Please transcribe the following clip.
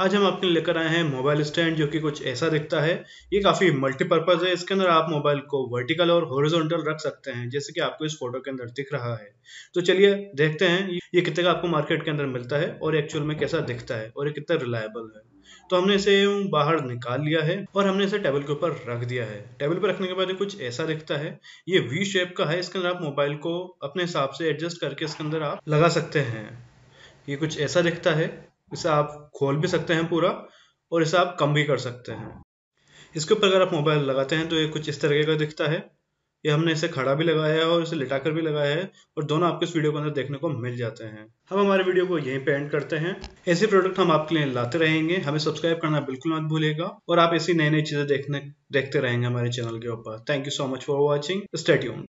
आज हम आपके लिए लेकर आए हैं मोबाइल स्टैंड जो कि कुछ ऐसा दिखता है ये काफ़ी मल्टीपर्पज़ है इसके अंदर आप मोबाइल को वर्टिकल और हॉरिजॉन्टल रख सकते हैं जैसे कि आपको इस फोटो के अंदर दिख रहा है तो चलिए देखते हैं ये कितने का आपको मार्केट के अंदर मिलता है और एक्चुअल में कैसा दिखता है और ये कितना रिलायबल है तो हमने इसे बाहर निकाल लिया है और हमने इसे टेबल के ऊपर रख दिया है टेबल पर रखने के बाद कुछ ऐसा दिखता है ये वी शेप का है इसके अंदर आप मोबाइल को अपने हिसाब से एडजस्ट करके इसके अंदर आप लगा सकते हैं ये कुछ ऐसा दिखता है इसे आप खोल भी सकते हैं पूरा और इसे आप कम भी कर सकते हैं इसके ऊपर अगर आप मोबाइल लगाते हैं तो ये कुछ इस तरीके का दिखता है ये हमने इसे खड़ा भी लगाया है और इसे लिटा भी लगाया है और दोनों आपको इस वीडियो के अंदर देखने को मिल जाते हैं हम हमारे वीडियो को यहीं पे एंड करते हैं ऐसे प्रोडक्ट हम आपके लिए लाते रहेंगे हमें सब्सक्राइब करना बिल्कुल मत भूलेगा और आप ऐसी नई नई चीजें देखने देखते रहेंगे हमारे चैनल के ऊपर thank you so much for watching stay tuned